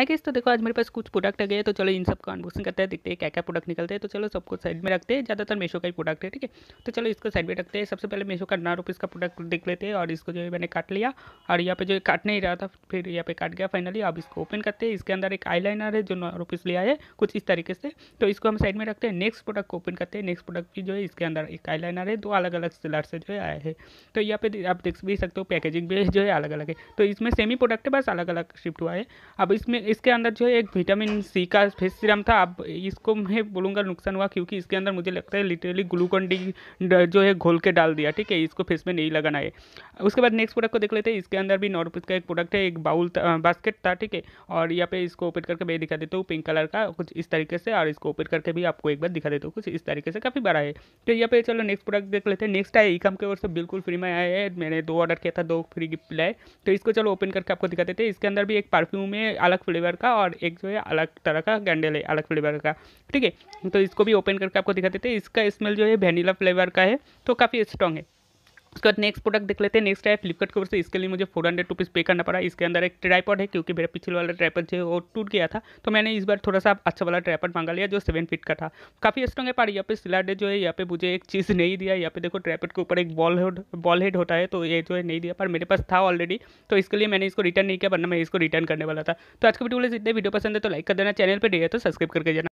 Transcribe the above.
है कि तो देखो आज मेरे पास कुछ प्रोडक्ट आ गए तो चलो इन सब का अनबॉक्सिंग करते हैं देखते हैं क्या क्या प्रोडक्ट निकलते हैं तो चलो सबको साइड में रखते हैं ज़्यादातर मेशो का ही प्रोडक्ट है ठीक है तो चलो इसको साइड में रखते हैं सबसे पहले मेशो का नौ रुपीज़ का प्रोडक्ट देख लेते हैं और इसको जो है मैंने काट लिया और यहाँ पे जो काट नहीं रहा था फिर यहाँ पे काट गया फाइनली अब इसको ओपन करते हैं इसके अंदर एक आई है जो नौ रुपीज़ लिया है कुछ इस तरीके से तो इसको हम साइड में रखते हैं नेक्स्ट प्रोडक्ट को ओपन करते हैं नेक्स्ट प्रोडक्ट भी जो है इसके अंदर एक आई है दो अलग अलग सिलर से जो है आया है तो यहाँ पे आप देख भी सकते हो पैकेजिंग भी जो है अलग अलग है तो इसमें सेम ही प्रोडक्ट है बस अलग अलग शिफ्ट हुआ है अब इसमें इसके अंदर जो है एक विटामिन सी का फेस सीरम था अब इसको मैं बोलूँगा नुकसान हुआ क्योंकि इसके अंदर मुझे लगता है लिटरली ग्लूकोन डी जो है घोल के डाल दिया ठीक है इसको फेस में नहीं लगाना है उसके बाद नेक्स्ट प्रोडक्ट को देख लेते हैं इसके अंदर भी नॉर्पिस का एक प्रोडक्ट है एक बाउल बास्केट था ठीक है और यहाँ पे इसको ओपन करके मैं दिखा देता हूँ पिंक कलर का कुछ इस तरीके से और इसको ओपन करके भी आपको एक बार दिखा देता हूँ कुछ इस तरीके से काफ़ी बड़ा है तो यहाँ पे चलो नेक्स्ट प्रोडक्ट देख लेते हैं नेक्स्ट आए ई कम के ओर से बिल्कुल फ्री में आया है मैंने दो ऑर्डर किया था दो फ्री गिफ्ट लाए तो इसको चलो ओपन करके आपको दिखा देते हैं इसके अंदर भी एक परफ्यूम है अलग फ्लेवर का और एक जो है अलग तरह का कैंडल है अलग फ्लेवर का ठीक है तो इसको भी ओपन करके आपको दिखा देते हैं इसका स्मेल जो है वेनीला फ्लेवर का है तो काफ़ी स्ट्रॉन्ग है उसके बाद नेक्स्ट प्रोडक्ट देख लेते हैं नेक्स्ट है फ्लिपकार्ट की ओर से इसके लिए मुझे फोर हंड्रेड रुपीज़ पे करना पड़ा इसके अंदर एक ट्राईपॉड है क्योंकि मेरा पिछले वाला ट्राईपॉड जो वो टूट गया था तो मैंने इस बार थोड़ा सा अच्छा वाला ट्राईपॉड मांगा लिया जो सेवन फीट का था काफ़ी स्ट्रॉग है पर यहाँ पे सिलाडे जो है यहाँ पे मुझे एक चीज़ नहीं दिया यहाँ पे देखो ट्राईपॉड के ऊपर एक बॉल हेड बॉल हेड होता है तो ये जो है नहीं दिया पर मेरे पास था ऑलरेडी तो इसके लिए मैंने इसको रिटर्न नहीं किया वरना मैं इसको रिटर्न करने वाला था तो आज का वीडियो जितने वीडियो पसंद है तो लाइक कर देना चैनल पर डे तो सब्सक्राइब करके जाना